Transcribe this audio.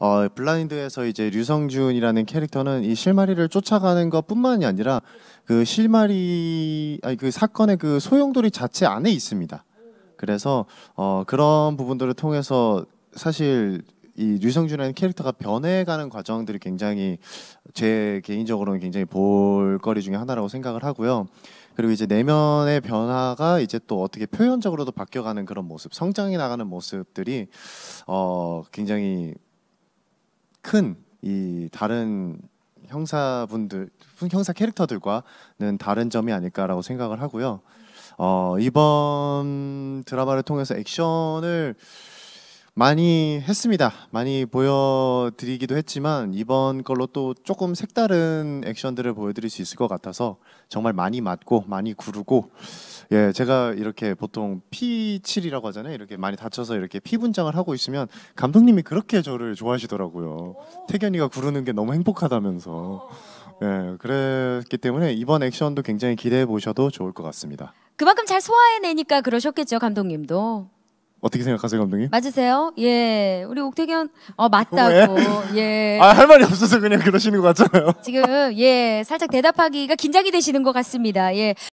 어, 블라인드에서 이제 류성준이라는 캐릭터는 이 실마리를 쫓아가는 것뿐만이 아니라 그 실마리 아니 그 사건의 그 소용돌이 자체 안에 있습니다. 그래서 어, 그런 부분들을 통해서 사실 이 류성준이라는 캐릭터가 변해가는 과정들이 굉장히 제 개인적으로는 굉장히 볼거리 중에 하나라고 생각을 하고요. 그리고 이제 내면의 변화가 이제 또 어떻게 표현적으로도 바뀌어가는 그런 모습, 성장해 나가는 모습들이 어 굉장히 큰이 다른 형사분들 형사 캐릭터들과는 다른 점이 아닐까라고 생각을 하고요. 어, 이번 드라마를 통해서 액션을 많이 했습니다. 많이 보여드리기도 했지만 이번 걸로 또 조금 색다른 액션들을 보여드릴 수 있을 것 같아서 정말 많이 맞고 많이 구르고 예 제가 이렇게 보통 P7이라고 하잖아요. 이렇게 많이 다쳐서 이렇게 피 분장을 하고 있으면 감독님이 그렇게 저를 좋아하시더라고요. 태견이가 구르는 게 너무 행복하다면서 예 그랬기 때문에 이번 액션도 굉장히 기대해 보셔도 좋을 것 같습니다. 그만큼 잘 소화해내니까 그러셨겠죠 감독님도. 어떻게 생각하세요, 감독님? 맞으세요? 예, 우리 옥태견 어 맞다고 예. 아할 말이 없어서 그냥 그러시는 것 같잖아요. 지금 예 살짝 대답하기가 긴장이 되시는 것 같습니다. 예.